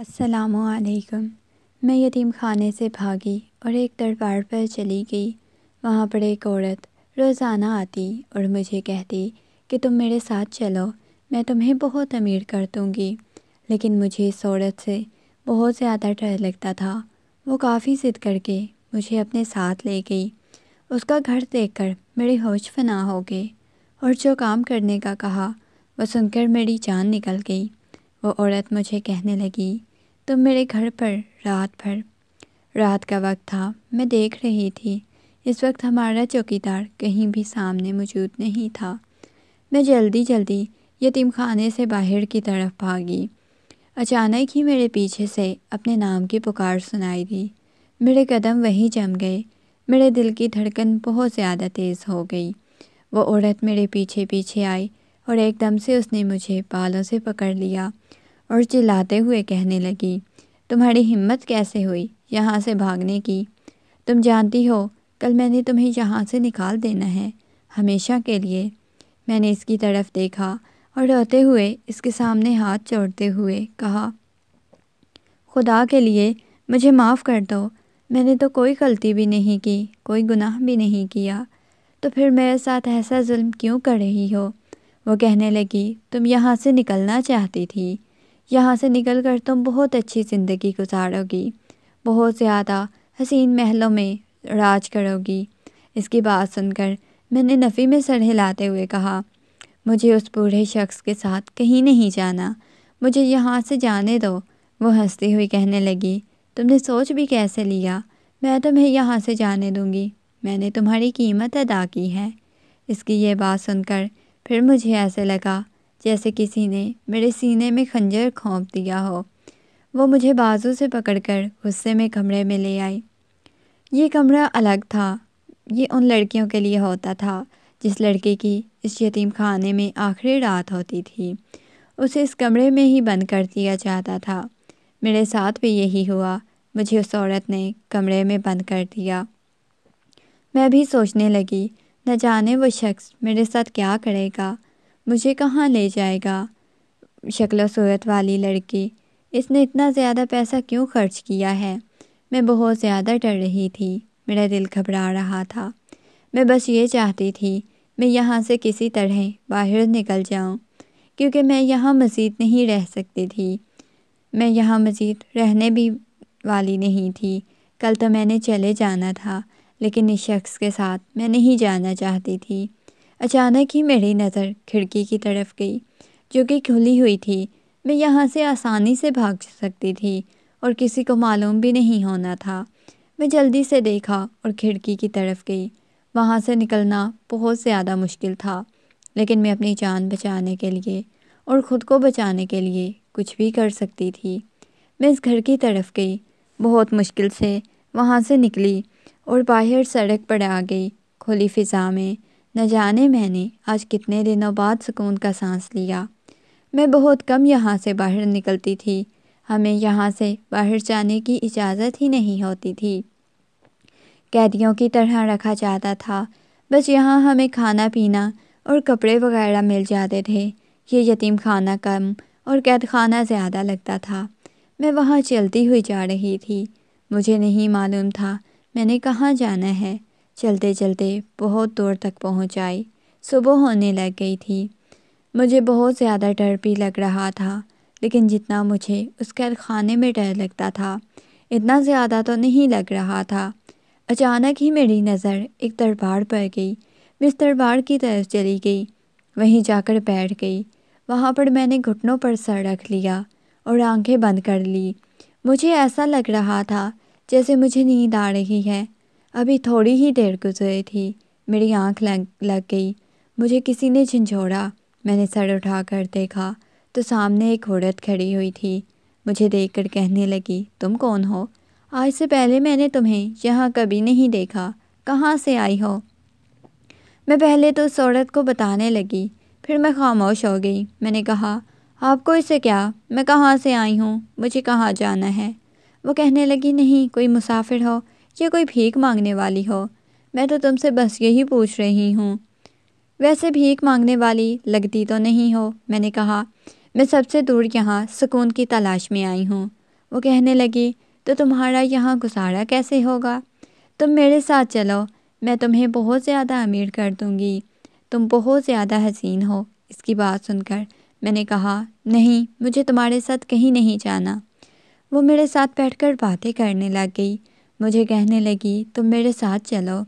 असलकम मैं यतीम खाने से भागी और एक दरबार पर चली गई वहाँ पर एक औरत रोज़ाना आती और मुझे कहती कि तुम मेरे साथ चलो मैं तुम्हें बहुत अमीर कर दूँगी लेकिन मुझे इस औरत से बहुत ज़्यादा डर लगता था वो काफ़ी ज़िद करके मुझे अपने साथ ले गई उसका घर देखकर मेरे होश फना हो गए और जो काम करने का कहा वह सुनकर मेरी जान निकल गई वो औरत मुझे कहने लगी तुम मेरे घर पर रात भर रात का वक्त था मैं देख रही थी इस वक्त हमारा चौकीदार कहीं भी सामने मौजूद नहीं था मैं जल्दी जल्दी यतीम खाने से बाहर की तरफ भागी अचानक ही मेरे पीछे से अपने नाम की पुकार सुनाई दी मेरे कदम वहीं जम गए मेरे दिल की धड़कन बहुत ज़्यादा तेज़ हो गई वो औरत मेरे पीछे पीछे आई और एकदम से उसने मुझे बालों से पकड़ लिया और चिल्लाते हुए कहने लगी तुम्हारी हिम्मत कैसे हुई यहाँ से भागने की तुम जानती हो कल मैंने तुम्हें यहाँ से निकाल देना है हमेशा के लिए मैंने इसकी तरफ देखा और रोते हुए इसके सामने हाथ जोड़ते हुए कहा खुदा के लिए मुझे माफ़ कर दो मैंने तो कोई गलती भी नहीं की कोई गुनाह भी नहीं किया तो फिर मेरे साथ ऐसा जुल्म क्यों कर रही हो वो कहने लगी तुम यहाँ से निकलना चाहती थी यहाँ से निकल कर तुम बहुत अच्छी ज़िंदगी गुजारोगी बहुत ज़्यादा हसीन महलों में राज करोगी इसकी बात सुनकर मैंने नफ़ी में सर हिलाते हुए कहा मुझे उस बूढ़े शख्स के साथ कहीं नहीं जाना मुझे यहाँ से जाने दो वो हंसती हुई कहने लगी तुमने सोच भी कैसे लिया मैं तुम्हें यहाँ से जाने दूँगी मैंने तुम्हारी कीमत अदा की है इसकी ये बात सुनकर फिर मुझे ऐसे लगा जैसे किसी ने मेरे सीने में खंजर खोंप दिया हो वो मुझे बाजू से पकड़कर गुस्से में कमरे में ले आई ये कमरा अलग था ये उन लड़कियों के लिए होता था जिस लड़के की इस यतीम खाने में आखिरी रात होती थी उसे इस कमरे में ही बंद कर दिया जाता था मेरे साथ भी यही हुआ मुझे उस औरत ने कमरे में बंद कर दिया मैं भी सोचने लगी न जाने वो शख्स मेरे साथ क्या करेगा मुझे कहाँ ले जाएगा शक्ल सूरत वाली लड़की इसने इतना ज़्यादा पैसा क्यों खर्च किया है मैं बहुत ज़्यादा डर रही थी मेरा दिल घबरा रहा था मैं बस ये चाहती थी मैं यहाँ से किसी तरह बाहर निकल जाऊँ क्योंकि मैं यहाँ मज़ीद नहीं रह सकती थी मैं यहाँ मज़ीद रहने भी वाली नहीं थी कल तो मैंने चले जाना था लेकिन इस शख्स के साथ मैं नहीं जाना चाहती थी अचानक ही मेरी नज़र खिड़की की तरफ गई जो कि खुली हुई थी मैं यहाँ से आसानी से भाग सकती थी और किसी को मालूम भी नहीं होना था मैं जल्दी से देखा और खिड़की की तरफ गई वहाँ से निकलना बहुत ज़्यादा मुश्किल था लेकिन मैं अपनी जान बचाने के लिए और ख़ुद को बचाने के लिए कुछ भी कर सकती थी मैं इस घर की तरफ गई बहुत मुश्किल से वहाँ से निकली और बाहर सड़क पर आ गई खुली फिज़ा में न जाने मैंने आज कितने दिनों बाद सुकून का सांस लिया मैं बहुत कम यहाँ से बाहर निकलती थी हमें यहाँ से बाहर जाने की इजाज़त ही नहीं होती थी कैदियों की तरह रखा जाता था बस यहाँ हमें खाना पीना और कपड़े वगैरह मिल जाते थे ये यतीम खाना कम और कैद खाना ज़्यादा लगता था मैं वहाँ चलती हुई जा रही थी मुझे नहीं मालूम था मैंने कहाँ जाना है चलते चलते बहुत दूर तक पहुँच आई सुबह होने लग गई थी मुझे बहुत ज़्यादा डर भी लग रहा था लेकिन जितना मुझे उस कैद खाने में डर लगता था इतना ज़्यादा तो नहीं लग रहा था अचानक ही मेरी नज़र एक दरबार पर गई मैं इस दरबार की तरफ चली गई वहीं जाकर बैठ गई वहाँ पर मैंने घुटनों पर सर रख लिया और आंखें बंद कर ली मुझे ऐसा लग रहा था जैसे मुझे नींद आ रही है अभी थोड़ी ही देर गुजरी थी मेरी आंख लग लग गई मुझे किसी ने झिझोड़ा मैंने सर उठा कर देखा तो सामने एक औरत खड़ी हुई थी मुझे देखकर कहने लगी तुम कौन हो आज से पहले मैंने तुम्हें यहाँ कभी नहीं देखा कहाँ से आई हो मैं पहले तो उस औरत को बताने लगी फिर मैं खामोश हो गई मैंने कहा आपको इसे क्या मैं कहाँ से आई हूँ मुझे कहाँ जाना है वो कहने लगी नहीं कोई मुसाफिर हो या कोई भीख मांगने वाली हो मैं तो तुमसे बस यही पूछ रही हूँ वैसे भीख मांगने वाली लगती तो नहीं हो मैंने कहा मैं सबसे दूर यहाँ सुकून की तलाश में आई हूँ वो कहने लगी तो तुम्हारा यहाँ गुजारा कैसे होगा तुम मेरे साथ चलो मैं तुम्हें बहुत ज़्यादा अमीर कर दूँगी तुम बहुत ज़्यादा हसीन हो इसकी बात सुनकर मैंने कहा नहीं मुझे तुम्हारे साथ कहीं नहीं जाना वो मेरे साथ बैठकर बातें करने लग गई मुझे कहने लगी तुम मेरे साथ चलो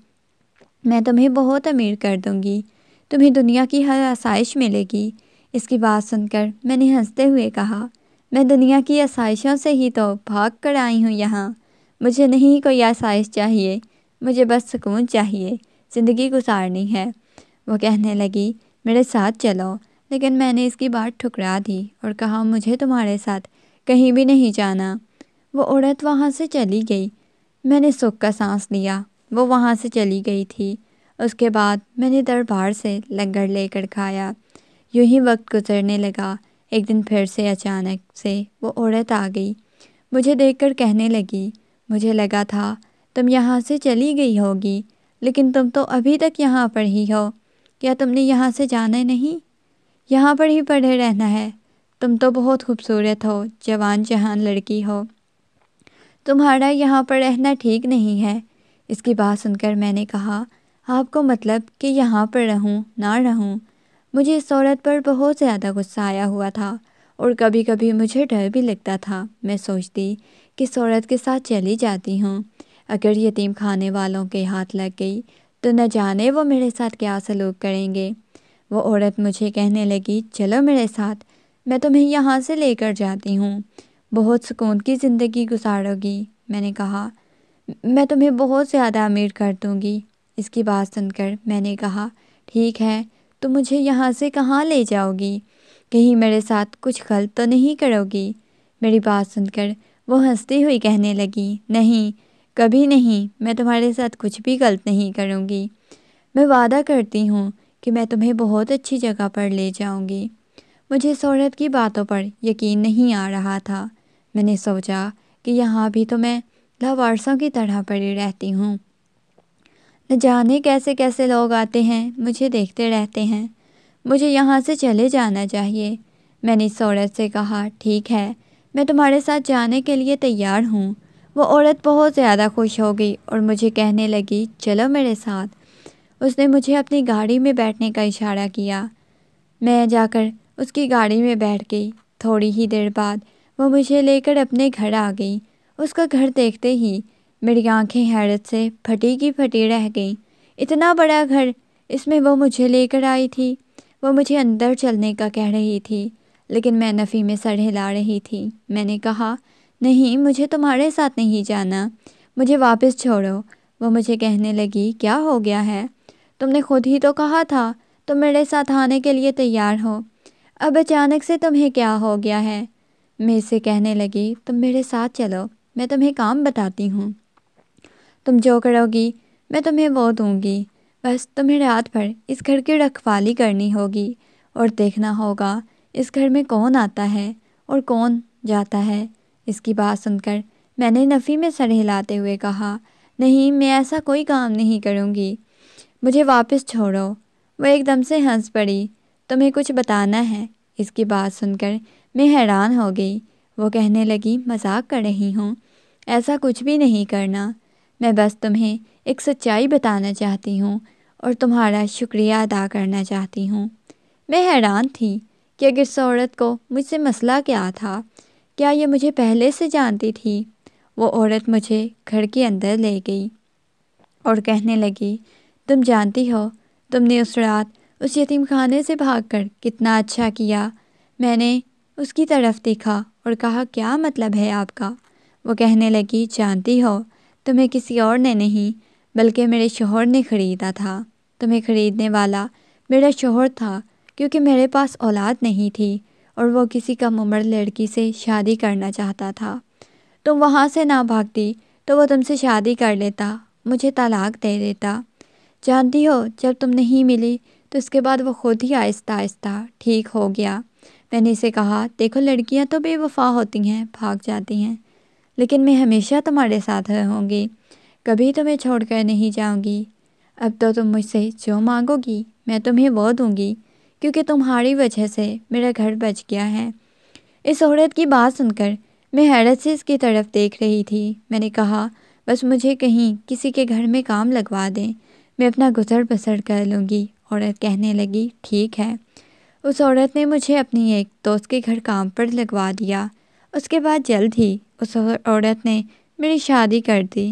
मैं तुम्हें बहुत अमीर कर दूँगी तुम्हें दुनिया की हर आसाइश मिलेगी इसकी बात सुनकर मैंने हंसते हुए कहा मैं दुनिया की आसाइशों से ही तो भाग कर आई हूँ यहाँ मुझे नहीं कोई आसाइश चाहिए मुझे बस सुकून चाहिए ज़िंदगी गुजारनी है वो कहने लगी मेरे साथ चलो लेकिन मैंने इसकी बात ठुकरा दी और कहा मुझे तुम्हारे साथ कहीं भी नहीं जाना वो औरत वहाँ से चली गई मैंने सुख का सांस लिया वो वहाँ से चली गई थी उसके बाद मैंने दरबार से लंगर लेकर खाया यूं ही वक्त गुजरने लगा एक दिन फिर से अचानक से वो औरत आ गई मुझे देखकर कहने लगी मुझे लगा था तुम यहाँ से चली गई होगी लेकिन तुम तो अभी तक यहाँ पर ही हो क्या तुमने यहाँ से जाना नहीं यहाँ पर ही पढ़े रहना है तुम तो बहुत खूबसूरत हो जवान जहान लड़की हो तुम्हारा यहाँ पर रहना ठीक नहीं है इसकी बात सुनकर मैंने कहा आपको मतलब कि यहाँ पर रहूँ ना रहूँ मुझे इस औरत पर बहुत ज़्यादा गुस्सा आया हुआ था और कभी कभी मुझे डर भी लगता था मैं सोचती कि इस औरत के साथ चली जाती हूँ अगर यतीम खाने वालों के हाथ लग गई तो न जाने वो मेरे साथ क्या सलूक करेंगे वो औरत मुझे कहने लगी चलो मेरे साथ मैं तुम्हें यहाँ से लेकर जाती हूँ बहुत सुकून की ज़िंदगी गुजारोगी मैंने कहा मैं तुम्हें बहुत ज़्यादा अमीर कर दूँगी इसकी बात सुनकर मैंने कहा ठीक है तो मुझे यहाँ से कहाँ ले जाओगी कहीं मेरे साथ कुछ गलत तो नहीं करोगी मेरी बात सुनकर वो हंसती हुई कहने लगी नहीं कभी नहीं मैं तुम्हारे साथ कुछ भी गलत नहीं करूँगी मैं वादा करती हूँ कि मैं तुम्हें बहुत अच्छी जगह पर ले जाऊँगी मुझे शोहरत की बातों पर यकीन नहीं आ रहा था मैंने सोचा कि यहाँ भी तो मैं लावारसों की तरह पड़ी रहती हूँ न जाने कैसे कैसे लोग आते हैं मुझे देखते रहते हैं मुझे यहाँ से चले जाना चाहिए मैंने इस औरत से कहा ठीक है मैं तुम्हारे साथ जाने के लिए तैयार हूँ वो औरत बहुत ज़्यादा खुश हो गई और मुझे कहने लगी चलो मेरे साथ उसने मुझे अपनी गाड़ी में बैठने का इशारा किया मैं जाकर उसकी गाड़ी में बैठ गई थोड़ी ही देर बाद वो मुझे लेकर अपने घर आ गई उसका घर देखते ही मेरी आंखें हैरत से फटी की फटी रह गईं इतना बड़ा घर इसमें वो मुझे लेकर आई थी वो मुझे अंदर चलने का कह रही थी लेकिन मैं नफ़ी में सर हिला रही थी मैंने कहा नहीं मुझे तुम्हारे साथ नहीं जाना मुझे वापस छोड़ो वो मुझे कहने लगी क्या हो गया है तुमने खुद ही तो कहा था तुम मेरे साथ आने के लिए तैयार हो अब अचानक से तुम्हें क्या हो गया है मैं से कहने लगी तुम मेरे साथ चलो मैं तुम्हें काम बताती हूँ तुम जो करोगी मैं तुम्हें वो दूँगी बस तुम्हें रात भर इस घर की रखवाली करनी होगी और देखना होगा इस घर में कौन आता है और कौन जाता है इसकी बात सुनकर मैंने नफ़ी में सर हिलाते हुए कहा नहीं मैं ऐसा कोई काम नहीं करूँगी मुझे वापस छोड़ो वह एकदम से हंस पड़ी तुम्हें कुछ बताना है इसकी बात सुनकर मैं हैरान हो गई वो कहने लगी मजाक कर रही हूँ ऐसा कुछ भी नहीं करना मैं बस तुम्हें एक सच्चाई बताना चाहती हूँ और तुम्हारा शुक्रिया अदा करना चाहती हूँ मैं हैरान थी कि अगर औरत को मुझसे मसला क्या था क्या ये मुझे पहले से जानती थी वो औरत मुझे घर के अंदर ले गई और कहने लगी तुम जानती हो तुमने उस रात उस यतीम खाने से भाग कर कितना अच्छा किया मैंने उसकी तरफ़ देखा और कहा क्या मतलब है आपका वो कहने लगी जानती हो तुम्हें किसी और ने नहीं बल्कि मेरे शोहर ने ख़रीदा था तुम्हें ख़रीदने वाला मेरा शोहर था क्योंकि मेरे पास औलाद नहीं थी और वो किसी कम उम्र लड़की से शादी करना चाहता था तुम वहाँ से ना भागती तो वो तुमसे शादी कर लेता मुझे तलाक दे देता जानती हो जब तुम नहीं मिली तो उसके बाद वो खुद ही आहिस्ता आहिस्ता ठीक हो गया मैंने इसे कहा देखो लड़कियां तो बेवफा होती हैं भाग जाती हैं लेकिन मैं हमेशा तुम्हारे साथ रहूँगी कभी तुम्हें छोड़कर नहीं जाऊँगी अब तो तुम मुझसे जो मांगोगी मैं तुम्हें वो दूँगी क्योंकि तुम्हारी वजह से मेरा घर बच गया है इस औरत की बात सुनकर मैं हैरत से इसकी तरफ देख रही थी मैंने कहा बस मुझे कहीं किसी के घर में काम लगवा दें मैं अपना गुजर बसर कर लूँगी औरत कहने लगी ठीक है उस औरत ने मुझे अपनी एक दोस्त के घर काम पर लगवा दिया उसके बाद जल्द ही उस औरत ने मेरी शादी कर दी